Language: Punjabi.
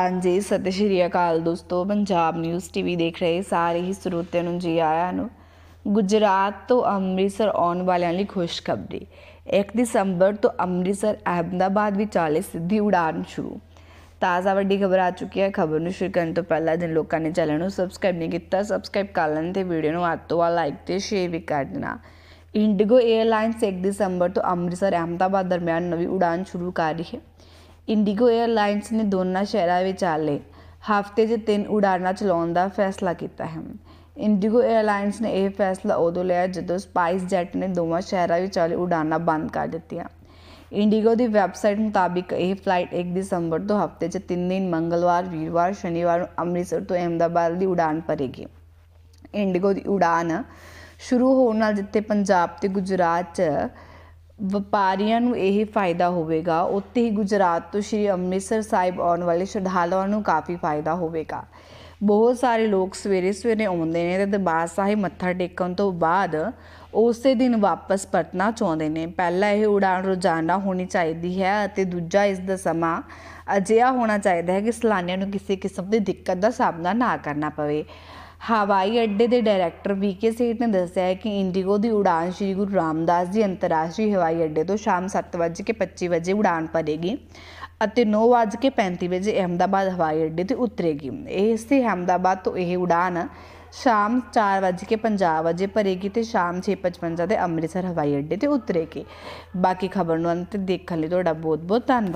ਹਾਂਜੀ ਸਤਿ ਸ਼੍ਰੀ ਅਕਾਲ ਦੋਸਤੋ ਪੰਜਾਬ ਨਿਊਜ਼ ਟੀਵੀ ਦੇਖ ਰਹੇ ਸਾਰੇ ਹੀ ਸਰੋਤਿਆਂ ਨੂੰ ਜੀ ਆਇਆਂ ਨੂੰ ਗੁਜਰਾਤ ਤੋਂ ਅੰਮ੍ਰਿਤਸਰ ਆਉਣ ਵਾਲਿਆਂ ਲਈ ਖੁਸ਼ਖਬਰੀ 1 ਦਸੰਬਰ ਤੋਂ ਅੰਮ੍ਰਿਤਸਰ ਅਹਮਦਾਬਾਦ ਵਿਚਾਲੇ ਸਿੱਧੀ ਉਡਾਨ ਸ਼ੁਰੂ ਤਾਜ਼ਾ ਵੱਡੀ ਖਬਰ ਆ ਚੁੱਕੀ ਹੈ ਖਬਰ ਨੂੰ ਸ਼ੁਰੂ ਕਰਨ ਤੋਂ ਪਹਿਲਾਂ ਜਿਨ ਲੋਕਾਂ ਨੇ ਚੈਨਲ ਨੂੰ ਸਬਸਕ੍ਰਾਈਬ ਨਹੀਂ ਕੀਤਾ ਸਬਸਕ੍ਰਾਈਬ ਕਰ ਲੈਣ ਤੇ ਵੀਡੀਓ ਨੂੰ ਵੱਧ ਤੋਂ ਵੱਧ ਲਾਈਕ ਤੇ ਸ਼ੇਅਰ ਵੀ ਕਰ ਦੇਣਾ ਇੰਡੀਗੋ 에ਅਰਲਾਈਨਸ 1 ਦਸੰਬਰ ਤੋਂ ਅੰਮ੍ਰਿਤਸਰ ਅਹਮਦਾਬਾਦ ਦਰਮਿਆਨ ਨਵੀਂ ਉਡਾਨ ਸ਼ੁਰੂ ਕਰ ਰਹੀ ਹੈ ਇੰਡੀਗੋ 에ਅਰਲਾਈਨਸ ਨੇ ਦੋਨਾਂ ਸ਼ਹਿਰਾਂ ਵਿੱਚ ਆਲੇ ਹਫ਼ਤੇ ਦੇ ਤਿੰਨ ਉਡਾਨਾਂ ਚਲਾਉਣ ਦਾ ਫੈਸਲਾ ਕੀਤਾ ਹੈ ਇੰਡੀਗੋ 에ਅਰਲਾਈਨਸ ਨੇ ਇਹ ਫੈਸਲਾ ਉਦੋਂ ਲਿਆ ਜਦੋਂ ਸਪਾਈਸ ਜੈਟ ਨੇ ਦੋਵਾਂ ਸ਼ਹਿਰਾਂ ਵਿੱਚ ਆਲੇ ਉਡਾਨਾਂ ਬੰਦ ਕਰ ਦਿੱਤੀਆਂ ਇੰਡੀਗੋ ਦੀ ਵੈਬਸਾਈਟ ਮੁਤਾਬਿਕ ਇਹ ਫਲਾਈਟ 1 ਦਸੰਬਰ ਤੋਂ ਹਫ਼ਤੇ 'ਚ 3 ਦਿਨ ਮੰਗਲਵਾਰ, ਵੀਰਵਾਰ, ਸ਼ਨੀਵਾਰ ਨੂੰ ਅੰਮ੍ਰਿਤਸਰ ਤੋਂ ਅਹਿਮਦਾਬਾਦ ਦੀ ਉਡਾਨ ਭਰੇਗੀ। ਇੰਡੀਗੋ ਦੀ ਉਡਾਨ ਸ਼ੁਰੂ ਹੋਣ ਨਾਲ ਜਿੱਥੇ ਪੰਜਾਬ ਤੇ ਗੁਜਰਾਤ 'ਚ ਵਪਾਰੀਆਂ ਨੂੰ ਇਹ ਫਾਇਦਾ ਹੋਵੇਗਾ ਉੱਤੇ ਹੀ ਗੁਜਰਾਤ ਤੋਂ ਸ਼੍ਰੀ ਅੰਮ੍ਰਿਤਸਰ ਸਾਹਿਬ ਆਉਣ ਵਾਲੇ ਸ਼ਰਧਾਲੂਆਂ ਨੂੰ ਕਾਫੀ ਫਾਇਦਾ ਹੋਵੇਗਾ ਬਹੁਤ ਸਾਰੇ ਲੋਕ ਸਵੇਰੇ ਸਵੇਰੇ ਆਉਂਦੇ ਨੇ ਤੇ ਦਰਬਾਰ ਸਾਹਿਬ ਮੱਥਾ ਟੇਕਣ ਤੋਂ ਬਾਅਦ ਉਸੇ ਦਿਨ ਵਾਪਸ ਪਰਤਣਾ ਚਾਹੁੰਦੇ ਨੇ ਪਹਿਲਾ ਇਹ ਉਡਾਨ ਰੋਜ਼ਾਨਾ ਹੋਣੀ ਚਾਹੀਦੀ ਹੈ ਅਤੇ ਦੂਜਾ ਇਸ ਦਾ ਸਮਾਂ ਅਜਿਹਾ ਹੋਣਾ ਚਾਹੀਦਾ ਹੈ ਕਿ ਸਲਾਨੀਆਂ ਨੂੰ ਕਿਸੇ ਕਿਸਮ ਦੀ ਦਿੱਕਤ ਦਾ ਸਾਹਮਣਾ ਨਾ ਕਰਨਾ ਪਵੇ ਹਵਾਈ ਅੱਡੇ ਦੇ ਡਾਇਰੈਕਟਰ ਵੀਕੇ ਸੇਠ ਨੇ ਦੱਸਿਆ ਹੈ ਕਿ ਇੰਡੀਗੋ ਦੀ ਉਡਾਨ ਸ਼੍ਰੀ ਗੁਰੂ ਰਾਮਦਾਸ ਜੀ ਅੰਤਰਰਾਸ਼ਟਰੀ ਹਵਾਈ ਅੱਡੇ ਤੋਂ ਸ਼ਾਮ 7:25 ਵਜੇ ਉਡਾਨ ਭਰੇਗੀ ਅਤੇ 9:35 ਵਜੇ ਅਹਮਦਾਬਾਦ ਹਵਾਈ ਅੱਡੇ ਤੇ ਉਤਰੇਗੀ ਇਹ ਸੀ ਅਹਮਦਾਬਾਦ ਤੋਂ ਇਹ ਉਡਾਨ ਸ਼ਾਮ 4:50 ਵਜੇ ਭਰੇਗੀ ਤੇ ਸ਼ਾਮ 6:55 ਦੇ ਅੰਮ੍ਰਿਤਸਰ ਹਵਾਈ ਅੱਡੇ ਤੇ ਉਤਰੇਗੀ ਬਾਕੀ ਖਬਰ ਨੂੰ ਅੰਤ ਦੇਖਣ ਲਈ ਤੁਹਾਡਾ ਬਹੁਤ ਬਹੁਤ ਧੰਨਵਾਦ